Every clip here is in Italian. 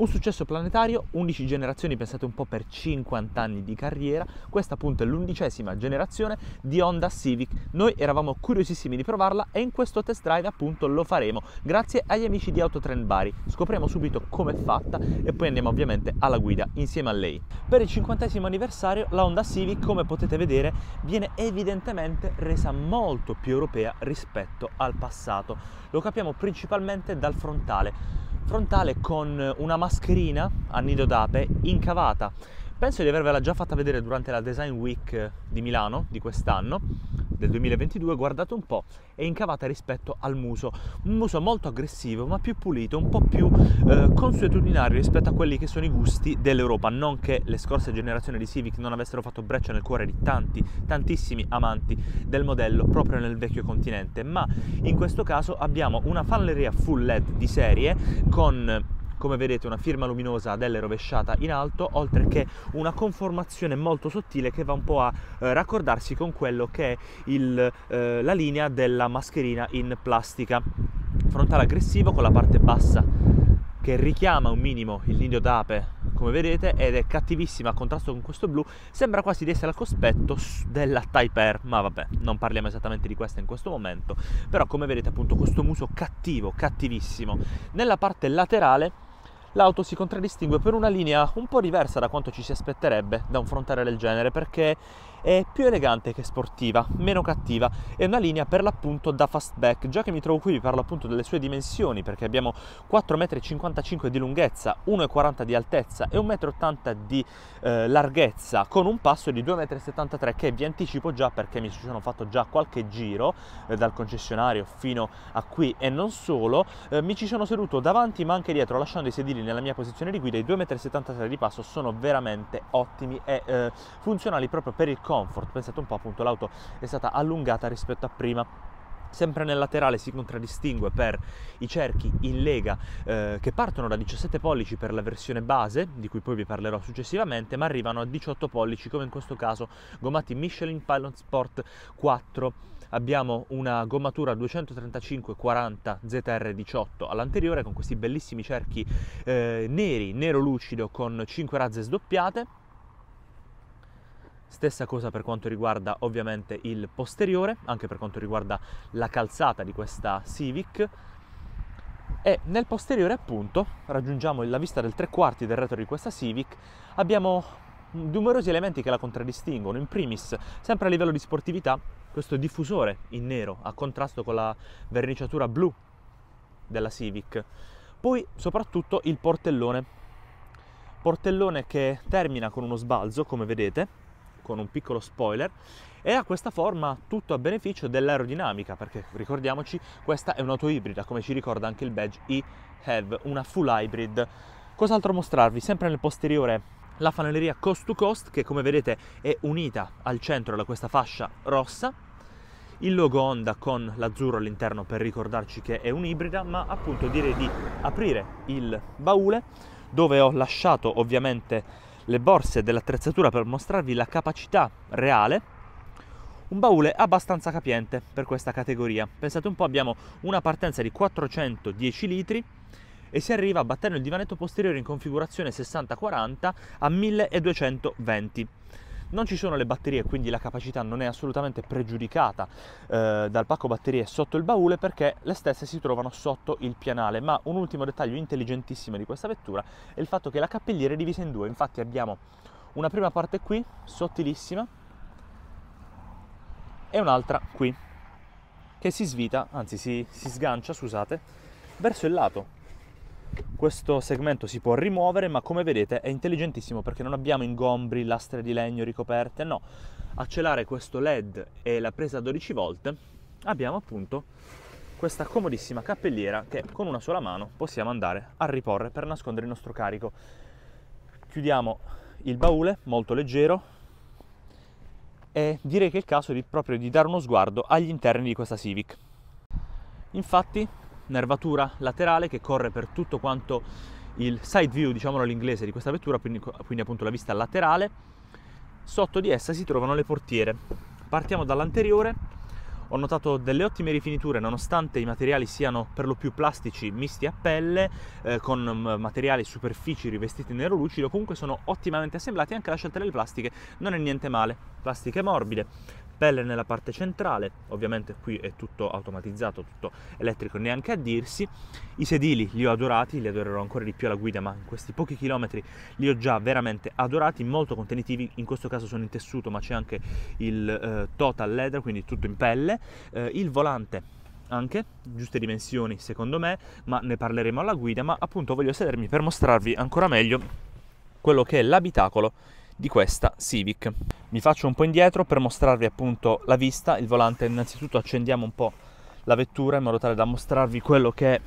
Un successo planetario, 11 generazioni, pensate un po' per 50 anni di carriera, questa appunto è l'undicesima generazione di Honda Civic. Noi eravamo curiosissimi di provarla e in questo test drive appunto lo faremo grazie agli amici di Autotrend Bari. Scopriamo subito com'è fatta e poi andiamo ovviamente alla guida insieme a lei. Per il 50 anniversario la Honda Civic come potete vedere viene evidentemente resa molto più europea rispetto al passato. Lo capiamo principalmente dal frontale frontale con una mascherina a nido d'ape incavata. Penso di avervela già fatta vedere durante la Design Week di Milano di quest'anno, del 2022, guardate un po', è incavata rispetto al muso. Un muso molto aggressivo, ma più pulito, un po' più eh, consuetudinario rispetto a quelli che sono i gusti dell'Europa. Non che le scorse generazioni di Civic non avessero fatto breccia nel cuore di tanti, tantissimi amanti del modello proprio nel vecchio continente, ma in questo caso abbiamo una fanleria full LED di serie con come vedete una firma luminosa delle rovesciata in alto, oltre che una conformazione molto sottile che va un po' a eh, raccordarsi con quello che è il, eh, la linea della mascherina in plastica. Frontale aggressivo con la parte bassa che richiama un minimo il nido d'ape come vedete ed è cattivissima a contrasto con questo blu sembra quasi di essere al cospetto della Type Air ma vabbè non parliamo esattamente di questa in questo momento però come vedete appunto questo muso cattivo cattivissimo nella parte laterale l'auto si contraddistingue per una linea un po' diversa da quanto ci si aspetterebbe da un frontale del genere perché è più elegante che sportiva, meno cattiva, è una linea per l'appunto da fastback, già che mi trovo qui vi parlo appunto delle sue dimensioni perché abbiamo 4,55 m di lunghezza, 1,40 m di altezza e 1,80 m di eh, larghezza con un passo di 2,73 m che vi anticipo già perché mi sono fatto già qualche giro eh, dal concessionario fino a qui e non solo, eh, mi ci sono seduto davanti ma anche dietro lasciando i sedili nella mia posizione di guida, i 2,73 m di passo sono veramente ottimi e eh, funzionali proprio per il comfort. Pensate un po', appunto, l'auto è stata allungata rispetto a prima sempre nel laterale si contraddistingue per i cerchi in lega eh, che partono da 17 pollici per la versione base, di cui poi vi parlerò successivamente, ma arrivano a 18 pollici come in questo caso gommati Michelin Pilot Sport 4. Abbiamo una gommatura 235-40 ZR18 all'anteriore con questi bellissimi cerchi eh, neri, nero lucido con 5 razze sdoppiate Stessa cosa per quanto riguarda ovviamente il posteriore, anche per quanto riguarda la calzata di questa Civic. E nel posteriore appunto, raggiungiamo la vista del tre quarti del retro di questa Civic, abbiamo numerosi elementi che la contraddistinguono. In primis, sempre a livello di sportività, questo diffusore in nero a contrasto con la verniciatura blu della Civic. Poi soprattutto il portellone, portellone che termina con uno sbalzo, come vedete, con un piccolo spoiler e ha questa forma tutto a beneficio dell'aerodinamica perché ricordiamoci questa è un'auto ibrida come ci ricorda anche il badge e-HEV una full hybrid cos'altro mostrarvi sempre nel posteriore la fanaleria cost to cost che come vedete è unita al centro da questa fascia rossa il logo Honda con l'azzurro all'interno per ricordarci che è un'ibrida ma appunto direi di aprire il baule dove ho lasciato ovviamente le borse dell'attrezzatura per mostrarvi la capacità reale un baule abbastanza capiente per questa categoria. Pensate un po', abbiamo una partenza di 410 litri e si arriva battendo il divanetto posteriore in configurazione 60-40 a 1220 non ci sono le batterie, quindi la capacità non è assolutamente pregiudicata eh, dal pacco batterie sotto il baule perché le stesse si trovano sotto il pianale. Ma un ultimo dettaglio intelligentissimo di questa vettura è il fatto che la cappelliera è divisa in due, infatti abbiamo una prima parte qui, sottilissima, e un'altra qui, che si svita, anzi si, si sgancia, scusate, verso il lato questo segmento si può rimuovere, ma come vedete è intelligentissimo perché non abbiamo ingombri, lastre di legno, ricoperte, no. A celare questo LED e la presa 12 volt abbiamo appunto questa comodissima cappelliera che con una sola mano possiamo andare a riporre per nascondere il nostro carico. Chiudiamo il baule, molto leggero, e direi che è il caso di, proprio di dare uno sguardo agli interni di questa Civic. Infatti nervatura laterale che corre per tutto quanto il side view, diciamolo all'inglese, di questa vettura, quindi, quindi appunto la vista laterale. Sotto di essa si trovano le portiere. Partiamo dall'anteriore. Ho notato delle ottime rifiniture nonostante i materiali siano per lo più plastici misti a pelle, eh, con mm, materiali superfici rivestiti nero lucido, comunque sono ottimamente assemblati anche la scelta delle plastiche non è niente male, plastiche morbide, pelle nella parte centrale, ovviamente qui è tutto automatizzato, tutto elettrico neanche a dirsi, i sedili li ho adorati, li adorerò ancora di più alla guida, ma in questi pochi chilometri li ho già veramente adorati, molto contenitivi, in questo caso sono in tessuto, ma c'è anche il eh, total leather, quindi tutto in pelle, eh, il volante anche, giuste dimensioni secondo me, ma ne parleremo alla guida, ma appunto voglio sedermi per mostrarvi ancora meglio quello che è l'abitacolo di questa Civic. Mi faccio un po' indietro per mostrarvi appunto la vista, il volante, innanzitutto accendiamo un po' la vettura in modo tale da mostrarvi quello che è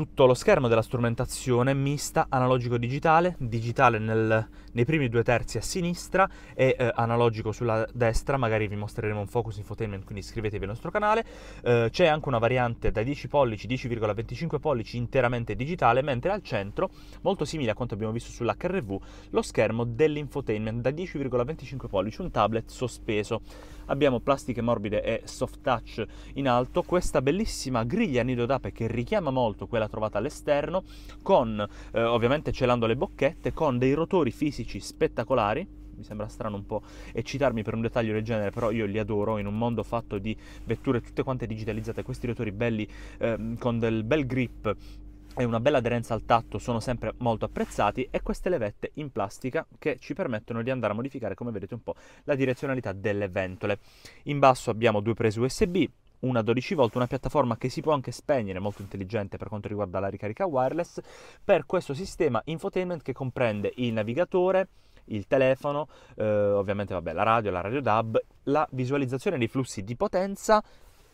tutto lo schermo della strumentazione mista analogico-digitale, digitale, digitale nel, nei primi due terzi a sinistra e eh, analogico sulla destra, magari vi mostreremo un focus infotainment, quindi iscrivetevi al nostro canale. Eh, c'è anche una variante da 10 pollici, 10,25 pollici interamente digitale, mentre al centro, molto simile a quanto abbiamo visto sull'HRV, lo schermo dell'infotainment da 10,25 pollici, un tablet sospeso. Abbiamo plastiche morbide e soft touch in alto, questa bellissima griglia nido d'ape che richiama molto quella trovata all'esterno, con, eh, ovviamente celando le bocchette, con dei rotori fisici spettacolari, mi sembra strano un po' eccitarmi per un dettaglio del genere, però io li adoro in un mondo fatto di vetture tutte quante digitalizzate, questi rotori belli eh, con del bel grip e una bella aderenza al tatto sono sempre molto apprezzati e queste levette in plastica che ci permettono di andare a modificare come vedete un po' la direzionalità delle ventole. In basso abbiamo due prese USB, una 12 volt, una piattaforma che si può anche spegnere, molto intelligente per quanto riguarda la ricarica wireless, per questo sistema infotainment che comprende il navigatore, il telefono, eh, ovviamente vabbè, la radio, la radio DAB, la visualizzazione dei flussi di potenza,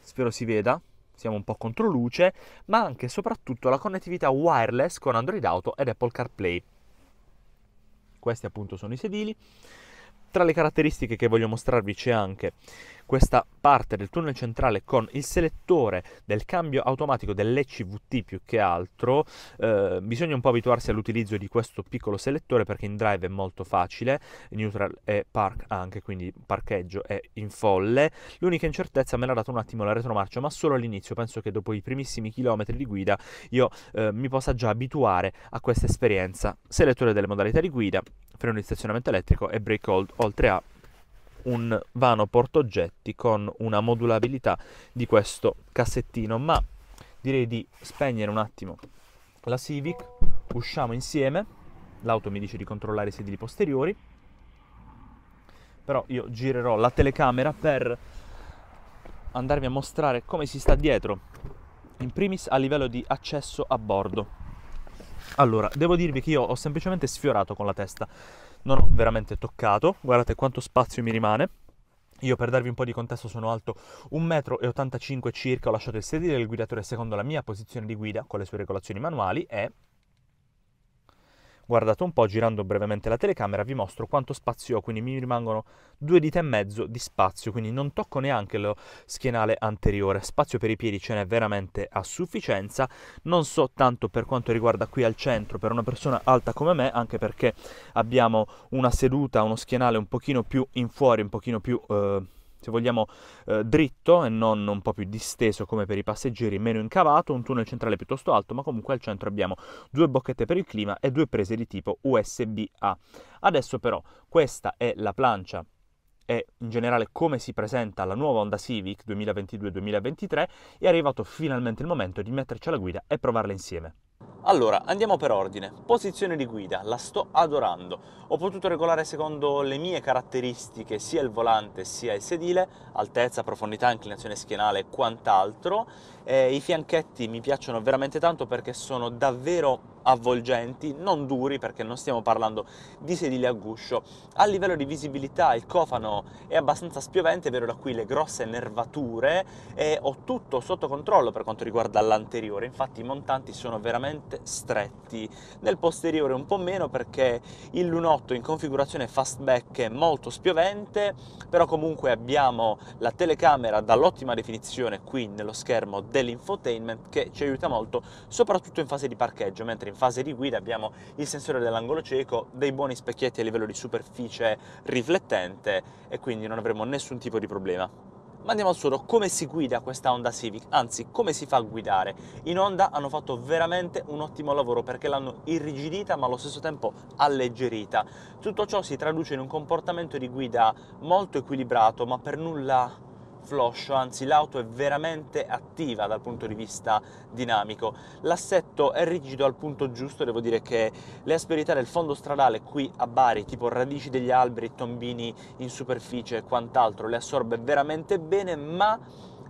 spero si veda, siamo un po' contro luce, ma anche e soprattutto la connettività wireless con Android Auto ed Apple CarPlay. Questi appunto sono i sedili. Tra le caratteristiche che voglio mostrarvi c'è anche questa parte del tunnel centrale con il selettore del cambio automatico dell'ECVT più che altro, eh, bisogna un po' abituarsi all'utilizzo di questo piccolo selettore perché in drive è molto facile, neutral e park anche, quindi parcheggio è in folle. L'unica incertezza me l'ha dato un attimo la retromarcia, ma solo all'inizio, penso che dopo i primissimi chilometri di guida io eh, mi possa già abituare a questa esperienza. Selettore delle modalità di guida, freno di stazionamento elettrico e brake hold, oltre a un vano portoggetti con una modulabilità di questo cassettino, ma direi di spegnere un attimo la Civic, usciamo insieme, l'auto mi dice di controllare i sedili posteriori, però io girerò la telecamera per andarvi a mostrare come si sta dietro, in primis a livello di accesso a bordo. Allora, devo dirvi che io ho semplicemente sfiorato con la testa non ho veramente toccato, guardate quanto spazio mi rimane. Io per darvi un po' di contesto sono alto 1,85 m circa, ho lasciato il sedile del guidatore secondo la mia posizione di guida con le sue regolazioni manuali e Guardate un po', girando brevemente la telecamera, vi mostro quanto spazio ho, quindi mi rimangono due dita e mezzo di spazio, quindi non tocco neanche lo schienale anteriore. Spazio per i piedi ce n'è veramente a sufficienza, non so tanto per quanto riguarda qui al centro, per una persona alta come me, anche perché abbiamo una seduta, uno schienale un pochino più in fuori, un pochino più... Eh, se vogliamo eh, dritto e non un po' più disteso come per i passeggeri, meno incavato, un tunnel centrale piuttosto alto, ma comunque al centro abbiamo due bocchette per il clima e due prese di tipo USB-A. Adesso però questa è la plancia e in generale come si presenta la nuova Honda Civic 2022-2023 è arrivato finalmente il momento di metterci alla guida e provarla insieme. Allora, andiamo per ordine. Posizione di guida, la sto adorando. Ho potuto regolare secondo le mie caratteristiche sia il volante sia il sedile, altezza, profondità, inclinazione schienale e quant'altro eh, I fianchetti mi piacciono veramente tanto perché sono davvero avvolgenti, non duri perché non stiamo parlando di sedili a guscio. A livello di visibilità il cofano è abbastanza spiovente, vero da qui le grosse nervature e ho tutto sotto controllo per quanto riguarda l'anteriore, infatti i montanti sono veramente stretti. Nel posteriore un po' meno perché il lunotto in configurazione fastback è molto spiovente, però comunque abbiamo la telecamera dall'ottima definizione qui nello schermo dell'infotainment che ci aiuta molto soprattutto in fase di parcheggio, mentre in fase di guida abbiamo il sensore dell'angolo cieco, dei buoni specchietti a livello di superficie riflettente e quindi non avremo nessun tipo di problema. Ma andiamo al sodo, come si guida questa Honda Civic? Anzi, come si fa a guidare? In Honda hanno fatto veramente un ottimo lavoro perché l'hanno irrigidita ma allo stesso tempo alleggerita. Tutto ciò si traduce in un comportamento di guida molto equilibrato ma per nulla floscio, anzi l'auto è veramente attiva dal punto di vista dinamico. L'assetto è rigido al punto giusto, devo dire che le asperità del fondo stradale qui a Bari, tipo radici degli alberi, tombini in superficie e quant'altro, le assorbe veramente bene, ma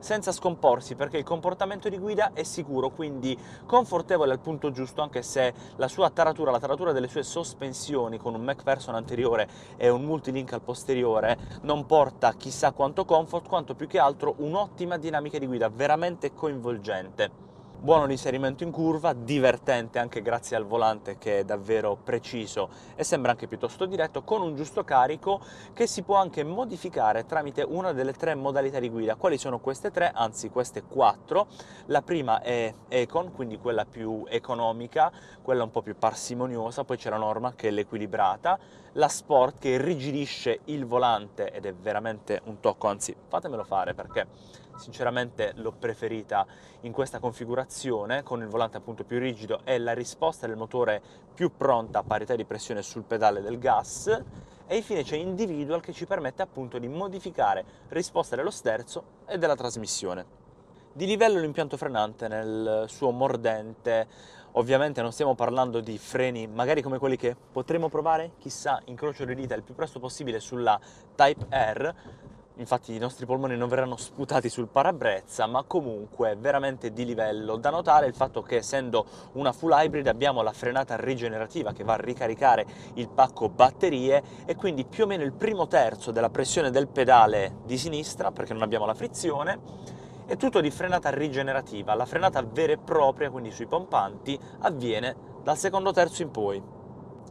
senza scomporsi perché il comportamento di guida è sicuro, quindi confortevole al punto giusto anche se la sua taratura, la taratura delle sue sospensioni con un MacPherson anteriore e un multilink al posteriore non porta chissà quanto comfort quanto più che altro un'ottima dinamica di guida veramente coinvolgente buono l'inserimento in curva, divertente anche grazie al volante che è davvero preciso e sembra anche piuttosto diretto, con un giusto carico che si può anche modificare tramite una delle tre modalità di guida. Quali sono queste tre? Anzi queste quattro. La prima è Econ, quindi quella più economica, quella un po' più parsimoniosa, poi c'è la norma che è l'equilibrata, la Sport che irrigidisce il volante ed è veramente un tocco, anzi fatemelo fare perché sinceramente l'ho preferita in questa configurazione con il volante appunto più rigido e la risposta del motore più pronta a parità di pressione sul pedale del gas e infine c'è Individual che ci permette appunto di modificare risposta dello sterzo e della trasmissione. Di livello l'impianto frenante nel suo mordente Ovviamente non stiamo parlando di freni, magari come quelli che potremo provare, chissà, incrocio le dita il più presto possibile sulla Type R, infatti i nostri polmoni non verranno sputati sul parabrezza ma comunque veramente di livello da notare il fatto che essendo una full hybrid abbiamo la frenata rigenerativa che va a ricaricare il pacco batterie e quindi più o meno il primo terzo della pressione del pedale di sinistra perché non abbiamo la frizione è tutto di frenata rigenerativa. La frenata vera e propria, quindi sui pompanti, avviene dal secondo terzo in poi.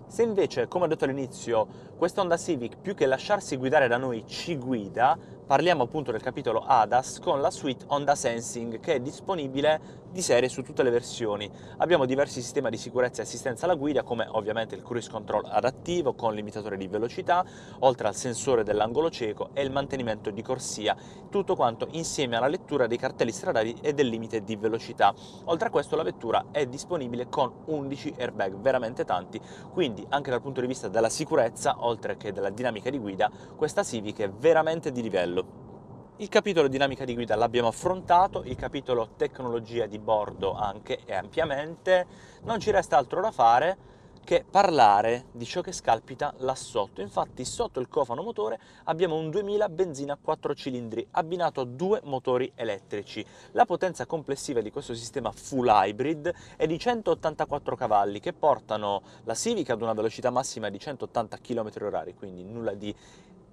Se invece, come ho detto all'inizio, questa Honda Civic più che lasciarsi guidare da noi ci guida, parliamo appunto del capitolo ADAS con la suite Honda Sensing che è disponibile di serie su tutte le versioni. Abbiamo diversi sistemi di sicurezza e assistenza alla guida come ovviamente il cruise control adattivo con limitatore di velocità, oltre al sensore dell'angolo cieco e il mantenimento di corsia, tutto quanto insieme alla lettura dei cartelli stradali e del limite di velocità. Oltre a questo la vettura è disponibile con 11 airbag, veramente tanti, quindi anche dal punto di vista della sicurezza, oltre che della dinamica di guida, questa Civic è veramente di livello. Il capitolo dinamica di guida l'abbiamo affrontato, il capitolo tecnologia di bordo anche e ampiamente, non ci resta altro da fare che parlare di ciò che scalpita là sotto. Infatti sotto il cofano motore abbiamo un 2000 benzina 4 cilindri abbinato a due motori elettrici. La potenza complessiva di questo sistema full hybrid è di 184 cavalli che portano la Civic ad una velocità massima di 180 km h quindi nulla di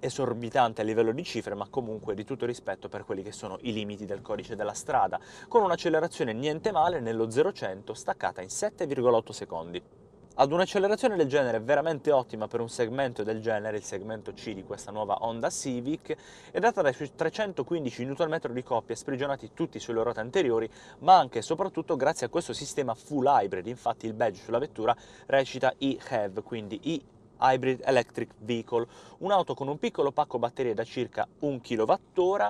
esorbitante a livello di cifre, ma comunque di tutto rispetto per quelli che sono i limiti del codice della strada, con un'accelerazione niente male nello 0-100 staccata in 7,8 secondi. Ad un'accelerazione del genere veramente ottima per un segmento del genere, il segmento C di questa nuova Honda Civic, è data dai 315 Nm di coppia sprigionati tutti sulle ruote anteriori, ma anche e soprattutto grazie a questo sistema full hybrid, infatti il badge sulla vettura recita i have quindi e Hybrid Electric Vehicle, un'auto con un piccolo pacco batterie da circa 1 kWh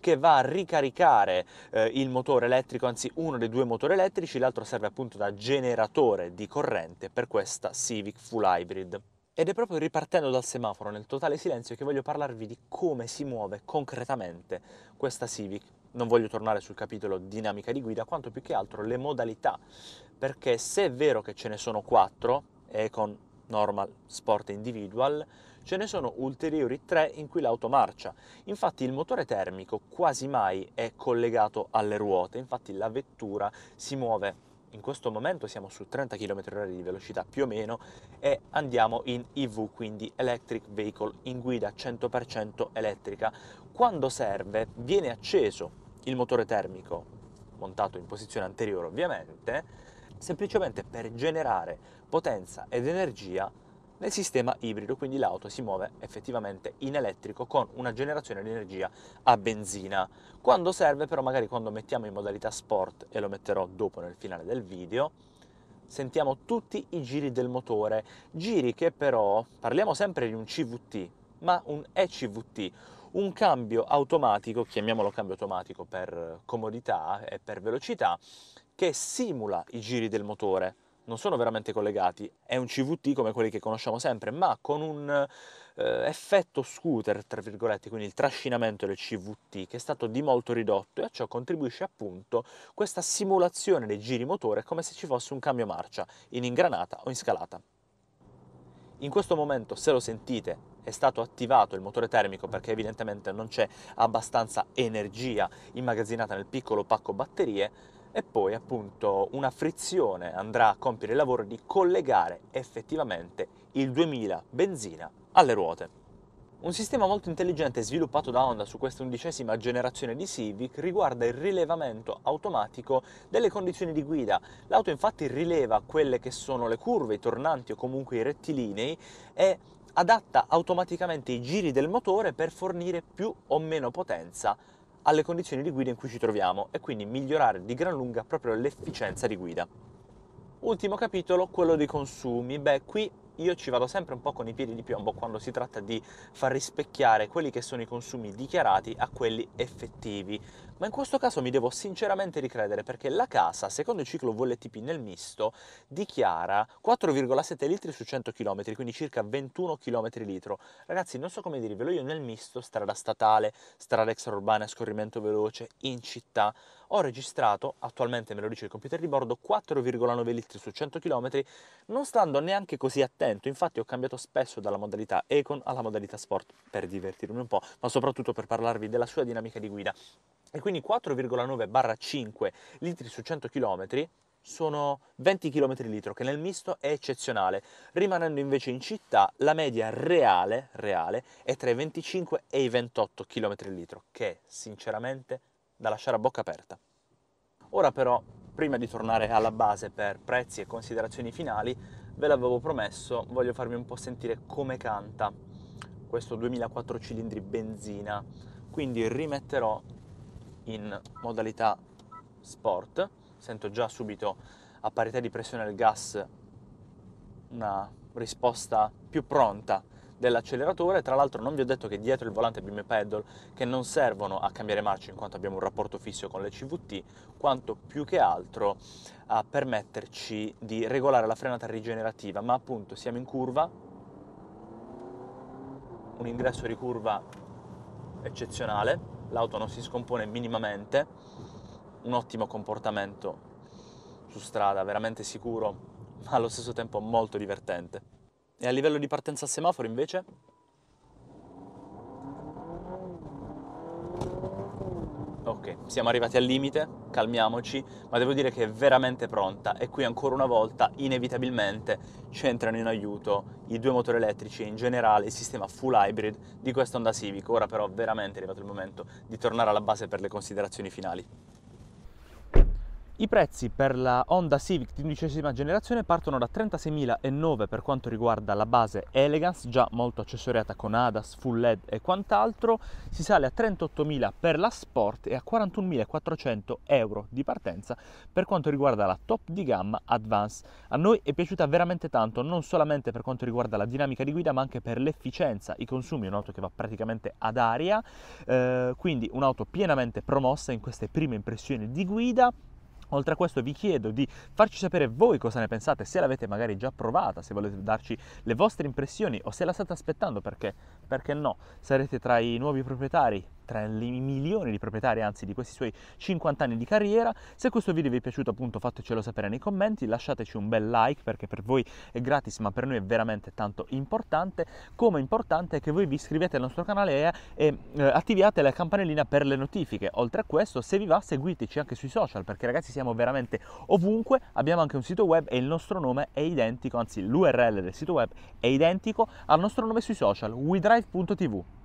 che va a ricaricare eh, il motore elettrico, anzi uno dei due motori elettrici, l'altro serve appunto da generatore di corrente per questa Civic Full Hybrid. Ed è proprio ripartendo dal semaforo nel totale silenzio che voglio parlarvi di come si muove concretamente questa Civic. Non voglio tornare sul capitolo dinamica di guida, quanto più che altro le modalità, perché se è vero che ce ne sono quattro e con Normal, Sport Individual, ce ne sono ulteriori tre in cui l'auto marcia. Infatti il motore termico quasi mai è collegato alle ruote, infatti la vettura si muove in questo momento siamo su 30 km/h di velocità più o meno e andiamo in EV, quindi Electric Vehicle, in guida 100% elettrica. Quando serve viene acceso il motore termico, montato in posizione anteriore ovviamente, semplicemente per generare potenza ed energia nel sistema ibrido, quindi l'auto si muove effettivamente in elettrico con una generazione di energia a benzina. Quando serve però magari quando mettiamo in modalità sport e lo metterò dopo nel finale del video, sentiamo tutti i giri del motore, giri che però parliamo sempre di un CVT, ma un ECVT, un cambio automatico, chiamiamolo cambio automatico per comodità e per velocità, che simula i giri del motore. Non sono veramente collegati, è un CVT come quelli che conosciamo sempre, ma con un eh, effetto scooter, tra virgolette, quindi il trascinamento del CVT che è stato di molto ridotto e a ciò contribuisce appunto questa simulazione dei giri motore come se ci fosse un cambio marcia in ingranata o in scalata. In questo momento, se lo sentite, è stato attivato il motore termico perché evidentemente non c'è abbastanza energia immagazzinata nel piccolo pacco batterie e poi appunto una frizione andrà a compiere il lavoro di collegare effettivamente il 2000 benzina alle ruote. Un sistema molto intelligente sviluppato da Honda su questa undicesima generazione di Civic riguarda il rilevamento automatico delle condizioni di guida. L'auto infatti rileva quelle che sono le curve, i tornanti o comunque i rettilinei e adatta automaticamente i giri del motore per fornire più o meno potenza alle condizioni di guida in cui ci troviamo e quindi migliorare di gran lunga proprio l'efficienza di guida. Ultimo capitolo, quello dei consumi. Beh, qui io ci vado sempre un po' con i piedi di piombo quando si tratta di far rispecchiare quelli che sono i consumi dichiarati a quelli effettivi, ma in questo caso mi devo sinceramente ricredere perché la casa, secondo il ciclo VLTP nel misto, dichiara 4,7 litri su 100 km, quindi circa 21 km litro. Ragazzi, non so come dirvelo, io nel misto, strada statale, strada extraurbana, scorrimento veloce, in città, ho registrato, attualmente me lo dice il computer di bordo, 4,9 litri su 100 km, non stando neanche così attento, infatti ho cambiato spesso dalla modalità Econ alla modalità Sport per divertirmi un po', ma soprattutto per parlarvi della sua dinamica di guida. E quindi 4,9-5 litri su 100 km sono 20 km litro, che nel misto è eccezionale. Rimanendo invece in città, la media reale, reale è tra i 25 e i 28 km litro, che sinceramente è da lasciare a bocca aperta. Ora però, prima di tornare alla base per prezzi e considerazioni finali, ve l'avevo promesso, voglio farvi un po' sentire come canta questo 2004 cilindri benzina, quindi rimetterò in modalità sport, sento già subito a parità di pressione del gas una risposta più pronta dell'acceleratore, tra l'altro non vi ho detto che dietro il volante abbiamo i pedal che non servono a cambiare marcia in quanto abbiamo un rapporto fisso con le CVT, quanto più che altro a permetterci di regolare la frenata rigenerativa, ma appunto siamo in curva, un ingresso di curva eccezionale, l'auto non si scompone minimamente, un ottimo comportamento su strada, veramente sicuro, ma allo stesso tempo molto divertente. E a livello di partenza a semaforo invece? Ok, siamo arrivati al limite, calmiamoci, ma devo dire che è veramente pronta e qui ancora una volta inevitabilmente c'entrano in aiuto i due motori elettrici e in generale il sistema full hybrid di questa Honda Civic. Ora però veramente è arrivato il momento di tornare alla base per le considerazioni finali. I prezzi per la Honda Civic di undicesima generazione partono da 36.009 per quanto riguarda la base Elegance, già molto accessoriata con ADAS, full LED e quant'altro, si sale a 38.000 per la Sport e a 41.400 euro di partenza per quanto riguarda la top di gamma Advance. A noi è piaciuta veramente tanto, non solamente per quanto riguarda la dinamica di guida, ma anche per l'efficienza, i consumi, un'auto che va praticamente ad aria, eh, quindi un'auto pienamente promossa in queste prime impressioni di guida Oltre a questo vi chiedo di farci sapere voi cosa ne pensate, se l'avete magari già provata, se volete darci le vostre impressioni o se la state aspettando perché, perché no, sarete tra i nuovi proprietari tra i milioni di proprietari, anzi di questi suoi 50 anni di carriera. Se questo video vi è piaciuto appunto fatecelo sapere nei commenti, lasciateci un bel like perché per voi è gratis ma per noi è veramente tanto importante, come importante è che voi vi iscrivete al nostro canale e, e eh, attiviate la campanellina per le notifiche. Oltre a questo, se vi va seguiteci anche sui social perché ragazzi siamo veramente ovunque, abbiamo anche un sito web e il nostro nome è identico, anzi l'URL del sito web è identico al nostro nome sui social, wedrive.tv.